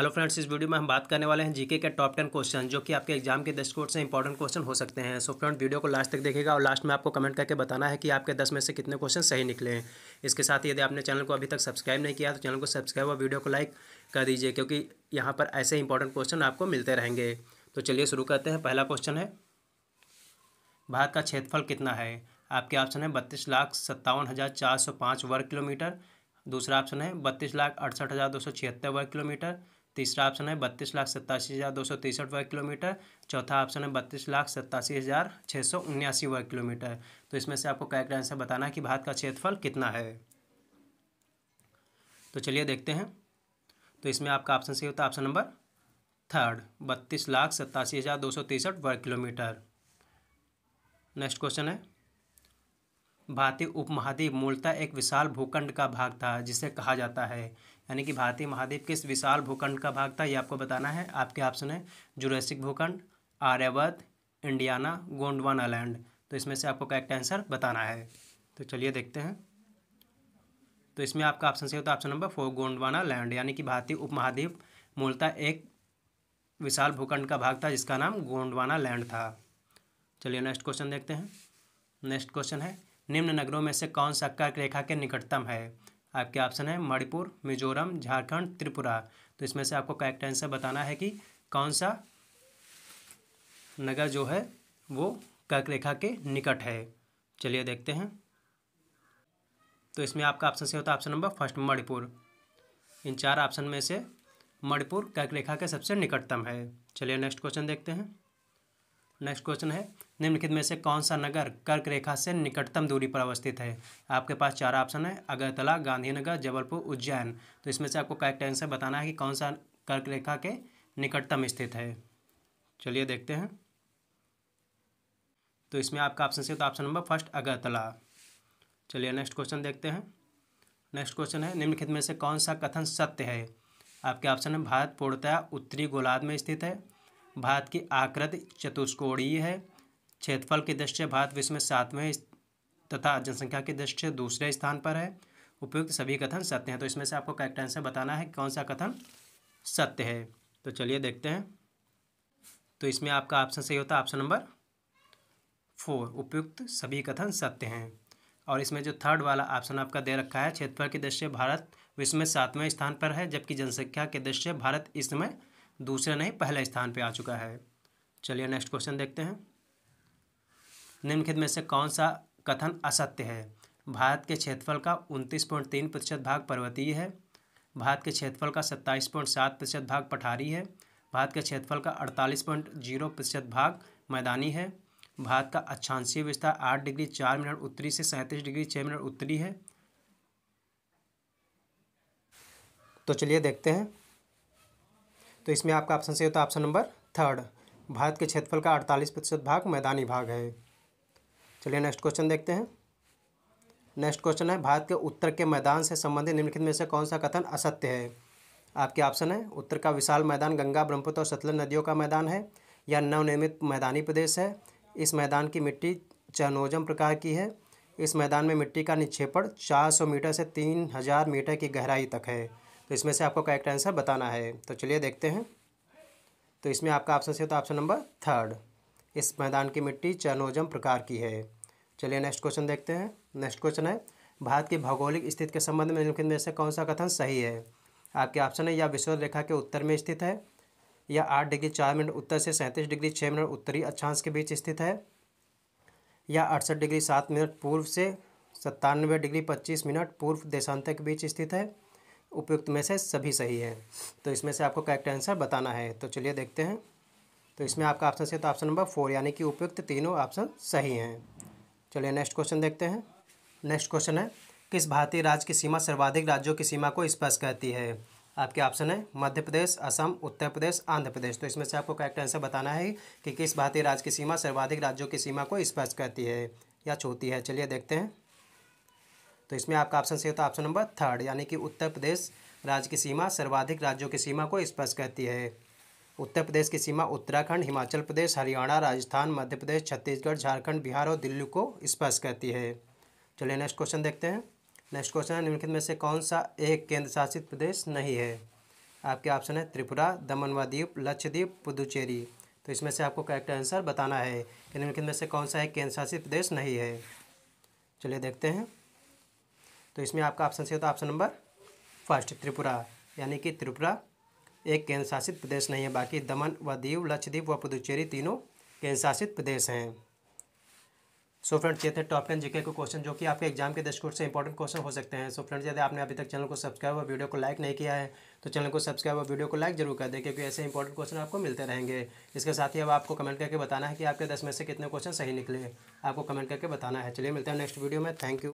hello friends इस video में हम बात करने वाले हैं जीके के टॉप टेन क्वेश्चन जो कि आपके एग्जाम के दस कोर्स से इंपॉर्टेंट क्वेश्चन हो सकते हैं सो फ्रेंड वीडियो को लास्ट तक देखेगा और लास्ट में आपको कमेंट करके बताना है कि आपके दस में से कितने क्वेश्चन सही निकले हैं इसके साथ ही यदि आपने चैनल को अभी तक सब्सक्राइब नहीं किया तो चैनल को सब्सक्राइब और वीडियो को लाइक कर दीजिए क्योंकि यहाँ पर ऐसे इंपॉर्टेंट क्वेश्चन आपको मिलते रहेंगे तो चलिए शुरू करते हैं पहला क्वेश्चन है भारत का क्षेत्रफल कितना है आपके ऑप्शन है बत्तीस लाख सत्तावन हज़ार चार सौ पाँच वर्ग किलोमीटर दूसरा ऑप्शन है बत्तीस लाख अड़सठ हज़ार दो सौ छिहत्तर वर्ग किलोमीटर तीसरा ऑप्शन है बत्तीस लाख सत्तासी हज़ार दो सौ तिरसठ वर्ग किलोमीटर चौथा ऑप्शन है बत्तीस लाख सत्तासी हज़ार छः सौ उन्यासी वर्ग किलोमीटर तो इसमें से आपको करेक्ट आंसर बताना है कि भारत का क्षेत्रफल कितना है तो चलिए देखते हैं तो इसमें आपका ऑप्शन सही होता है ऑप्शन नंबर थर्ड बत्तीस लाख सत्तासी हज़ार दो सौ तिरसठ वर्ग किलोमीटर नेक्स्ट क्वेश्चन है भारतीय उपमहाद्वीप मूलतः एक विशाल भूखंड का भाग था जिसे कहा जाता है यानी कि भारतीय महाद्वीप किस विशाल भूखंड का भाग था ये आपको बताना है आपके ऑप्शन है जुरैसिक भूखंड आर्यावर्त इंडियाना गोंडवाना लैंड तो इसमें से आपको करेक्ट आंसर बताना है तो चलिए देखते हैं तो इसमें आपका ऑप्शन सही होता है तो option number four Gondwana land यानी कि भारतीय उपमहाद्वीप मूलतः एक विशाल भूखंड का भाग था जिसका नाम गोंडवाना लैंड था चलिए नेक्स्ट क्वेश्चन देखते हैं नेक्स्ट क्वेश्चन है निम्न नगरों में से कौन सा कर्क रेखा के निकटतम है आपके ऑप्शन है मणिपुर मिजोरम झारखंड त्रिपुरा तो इसमें से आपको करेक्ट आंसर बताना है कि कौन सा नगर जो है वो कर्क रेखा के निकट है चलिए देखते हैं तो इसमें आपका ऑप्शन से होता है ऑप्शन नंबर फर्स्ट मणिपुर इन चार ऑप्शन में से मणिपुर कर्क रेखा के सबसे निकटतम है चलिए नेक्स्ट क्वेश्चन देखते हैं नेक्स्ट क्वेश्चन है निम्नलिखित में से कौन सा नगर कर्क रेखा से निकटतम दूरी पर अवस्थित है आपके पास चार ऑप्शन है अगरतला गांधीनगर जबलपुर उज्जैन तो इसमें से आपको करेक्ट आंसर बताना है कि कौन सा कर्क रेखा के निकटतम स्थित है चलिए देखते हैं तो इसमें आपका ऑप्शन से तो ऑप्शन नंबर फर्स्ट अगरतला चलिए नेक्स्ट क्वेश्चन देखते हैं नेक्स्ट क्वेश्चन है निम्नलिखित में से कौन सा कथन सत्य है आपके ऑप्शन है भारत पूर्णतया उत्तरी गोलार्ध में स्थित है भारत की आकृति चतुष्कोणीय है क्षेत्रफल की दृष्टि भारत विश्व में सातवें तथा जनसंख्या की दृष्टि से दूसरे स्थान पर है उपयुक्त सभी कथन सत्य हैं तो इसमें से आपको करेक्ट आंसर बताना है कौन सा कथन सत्य है तो चलिए देखते हैं तो इसमें आपका ऑप्शन सही होता है ऑप्शन नंबर फोर उपयुक्त सभी कथन सत्य हैं और इसमें जो थर्ड वाला ऑप्शन आपका दे रखा है क्षेत्रफल की दृष्टि भारत विश्व में सातवें स्थान पर है जबकि जनसंख्या के दृष्टि भारत इस समय दूसरे नहीं पहले स्थान पे आ चुका है चलिए नेक्स्ट क्वेश्चन देखते हैं निम्नलिखित में से कौन सा कथन असत्य है भारत के क्षेत्रफल का उनतीस पॉइंट तीन प्रतिशत भाग पर्वतीय है भारत के क्षेत्रफल का सत्ताईस पॉइंट सात प्रतिशत भाग पठारी है भारत के क्षेत्रफल का अड़तालीस पॉइंट जीरो प्रतिशत भाग मैदानी है भारत का अच्छांशीय विस्तार आठ डिग्री चार मिनट उत्तरी से सैंतीस डिग्री छः मिनट उत्तरी है तो चलिए देखते हैं तो इसमें आपका ऑप्शन सही होता है ऑप्शन नंबर थर्ड भारत के क्षेत्रफल का अड़तालीस प्रतिशत भाग मैदानी भाग है चलिए नेक्स्ट क्वेश्चन देखते हैं नेक्स्ट क्वेश्चन है भारत के उत्तर के मैदान से संबंधित निम्नलिखित में से कौन सा कथन असत्य है आपके ऑप्शन है उत्तर का विशाल मैदान गंगा ब्रह्मपुत्र और सतलज नदियों का मैदान है यह नवनिर्मित मैदानी प्रदेश है इस मैदान की मिट्टी चनोजम प्रकार की है इस मैदान में मिट्टी का निक्षेपण 400 मीटर से 3000 मीटर की गहराई तक है तो इसमें से आपको करेक्ट आंसर बताना है तो चलिए देखते हैं तो इसमें आपका ऑप्शन से तो ऑप्शन नंबर थर्ड इस मैदान की मिट्टी चरनोजम प्रकार की है चलिए नेक्स्ट क्वेश्चन देखते हैं नेक्स्ट क्वेश्चन है भारत की भौगोलिक स्थिति के संबंध में निम्नलिखित में से कौन सा कथन सही है आपके ऑप्शन है या विश्व रेखा के उत्तर में स्थित है या आठ डिग्री चार मिनट उत्तर से सैंतीस डिग्री छः मिनट उत्तरी अक्षांश के बीच स्थित है या अड़सठ डिग्री सात मिनट पूर्व से सत्तानवे डिग्री पच्चीस मिनट पूर्व देशांतर के बीच स्थित है उपयुक्त में से सभी सही है तो इसमें से आपको करेक्ट आंसर बताना है तो चलिए देखते हैं तो इसमें आपका ऑप्शन से तो ऑप्शन नंबर फोर यानी कि उपयुक्त तीनों ऑप्शन सही हैं चलिए नेक्स्ट क्वेश्चन देखते हैं नेक्स्ट क्वेश्चन है किस भारतीय राज्य की सीमा सर्वाधिक राज्यों की सीमा को स्पर्श करती है आपके ऑप्शन है मध्य प्रदेश असम उत्तर प्रदेश आंध्र प्रदेश तो इसमें से आपको करेक्ट आंसर बताना है कि किस भारतीय राज्य की सीमा सर्वाधिक राज्यों की सीमा को स्पर्श करती है या छूती है चलिए देखते हैं तो इसमें आपका ऑप्शन सही होता है ऑप्शन नंबर थर्ड यानी कि उत्तर प्रदेश राज्य की सीमा सर्वाधिक राज्यों की सीमा को स्पर्श करती है उत्तर प्रदेश की सीमा उत्तराखंड हिमाचल प्रदेश हरियाणा राजस्थान मध्य प्रदेश छत्तीसगढ़ झारखंड बिहार और दिल्ली को स्पर्श करती है चलिए नेक्स्ट क्वेश्चन देखते हैं नेक्स्ट क्वेश्चन है निम्नलिखित में से कौन सा एक केंद्र शासित प्रदेश नहीं है आपके ऑप्शन है त्रिपुरा दमन व द्वीप लक्षद्वीप पुदुचेरी तो इसमें से आपको करेक्ट आंसर बताना है कि निम्नलिखित में से कौन सा एक केंद्र शासित प्रदेश नहीं है चलिए देखते हैं तो इसमें आपका ऑप्शन से होता है ऑप्शन नंबर फर्स्ट त्रिपुरा यानी कि त्रिपुरा एक केंद्र शासित प्रदेश नहीं है बाकी दमन व दीव लक्षद्वीप व पुदुचेरी तीनों केंद्र शासित प्रदेश हैं सो फ्रेंड्स ये थे टॉप टेन जीके के क्वेश्चन जो कि आपके एग्जाम के दृष्टिकोण से इंपॉर्टेंट क्वेश्चन हो सकते हैं सो फ्रेंड्स यदि आपने अभी तक चैनल को सब्सक्राइब और वीडियो को लाइक नहीं किया है तो चैनल को सब्सक्राइब और वीडियो को लाइक जरूर कर दें क्योंकि ऐसे इंपॉर्टेंट क्वेश्चन आपको मिलते रहेंगे इसके साथ ही अब आपको कमेंट करके बताना है कि आपके दस में से कितने क्वेश्चन सही निकले आपको कमेंट करके बताना है चलिए मिलते हैं नेक्स्ट वीडियो में थैंक यू